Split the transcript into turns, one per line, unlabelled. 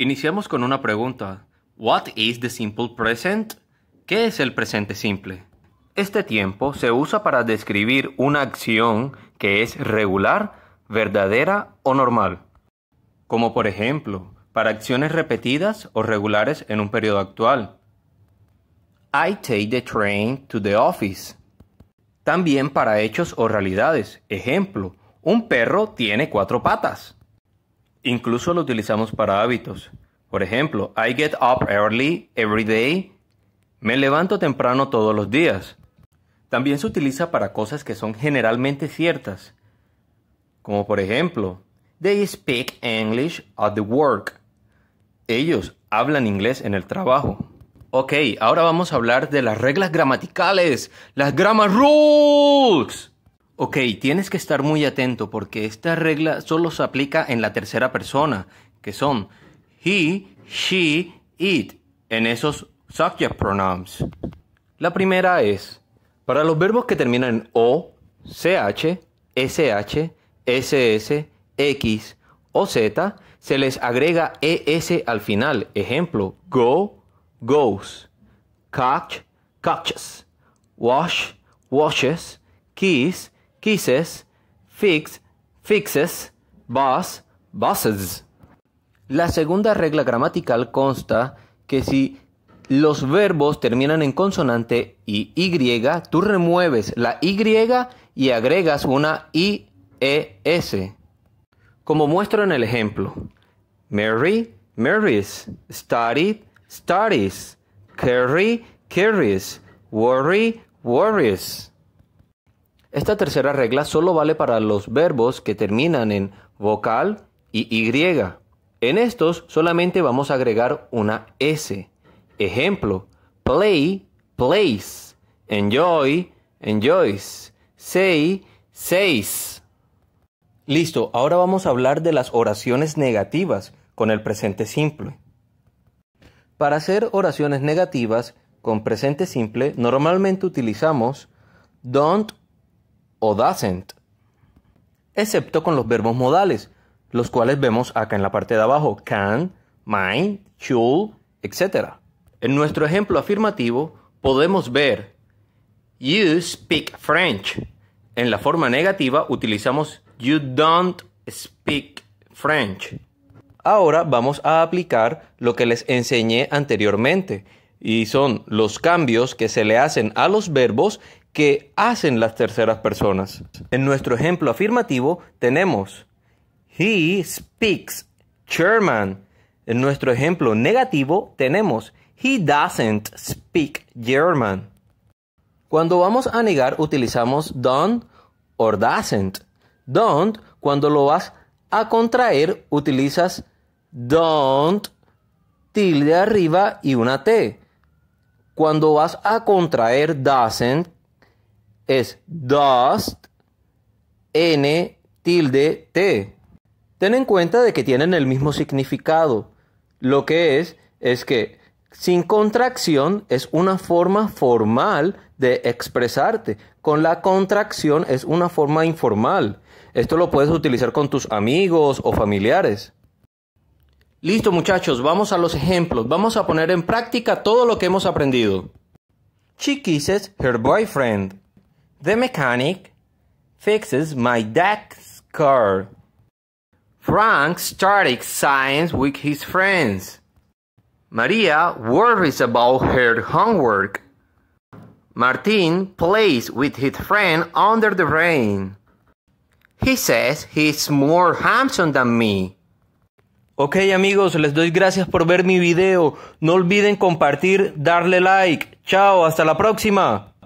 Iniciamos con una pregunta. What is the simple present? ¿Qué es el presente simple? Este tiempo se usa para describir una acción que es regular, verdadera o normal. Como por ejemplo, para acciones repetidas o regulares en un periodo actual. I take the train to the office. También para hechos o realidades. Ejemplo, un perro tiene cuatro patas. Incluso lo utilizamos para hábitos. Por ejemplo, I get up early every day. Me levanto temprano todos los días. También se utiliza para cosas que son generalmente ciertas. Como por ejemplo, they speak English at the work. Ellos hablan inglés en el trabajo. Ok, ahora vamos a hablar de las reglas gramaticales, las grammar rules. Ok, tienes que estar muy atento porque esta regla solo se aplica en la tercera persona, que son he, she, it, en esos subject pronouns. La primera es, para los verbos que terminan en o, ch, sh, ss, x o z, se les agrega es al final. Ejemplo, go, goes, catch, catches, wash, washes, kiss, kisses, fix, fixes, bus, buses. La segunda regla gramatical consta que si los verbos terminan en consonante y y, tú remueves la y y agregas una ies. Como muestro en el ejemplo, Mary, Marys, study, studies, carry, carries, worry, worries. Esta tercera regla solo vale para los verbos que terminan en vocal y y. En estos solamente vamos a agregar una s. Ejemplo, play, plays, enjoy, enjoys, say, seis. Listo, ahora vamos a hablar de las oraciones negativas con el presente simple. Para hacer oraciones negativas con presente simple, normalmente utilizamos don't o doesn't, excepto con los verbos modales, los cuales vemos acá en la parte de abajo, can, mine, should, etc. En nuestro ejemplo afirmativo podemos ver You speak French. En la forma negativa utilizamos You don't speak French. Ahora vamos a aplicar lo que les enseñé anteriormente y son los cambios que se le hacen a los verbos ¿Qué hacen las terceras personas. En nuestro ejemplo afirmativo tenemos He speaks German. En nuestro ejemplo negativo tenemos He doesn't speak German. Cuando vamos a negar utilizamos don't or doesn't. Don't, cuando lo vas a contraer, utilizas don't, tilde arriba y una T. Cuando vas a contraer doesn't, es dust n tilde t. Ten en cuenta de que tienen el mismo significado. Lo que es es que sin contracción es una forma formal de expresarte. Con la contracción es una forma informal. Esto lo puedes utilizar con tus amigos o familiares. Listo muchachos, vamos a los ejemplos. Vamos a poner en práctica todo lo que hemos aprendido. She kisses her boyfriend. The mechanic fixes my dad's car. Frank studies science with his friends. Maria worries about her homework. Martin plays with his friend under the rain. He says he's more handsome than me. Ok amigos, les doy gracias por ver mi video. No olviden compartir, darle like. Chao, hasta la próxima.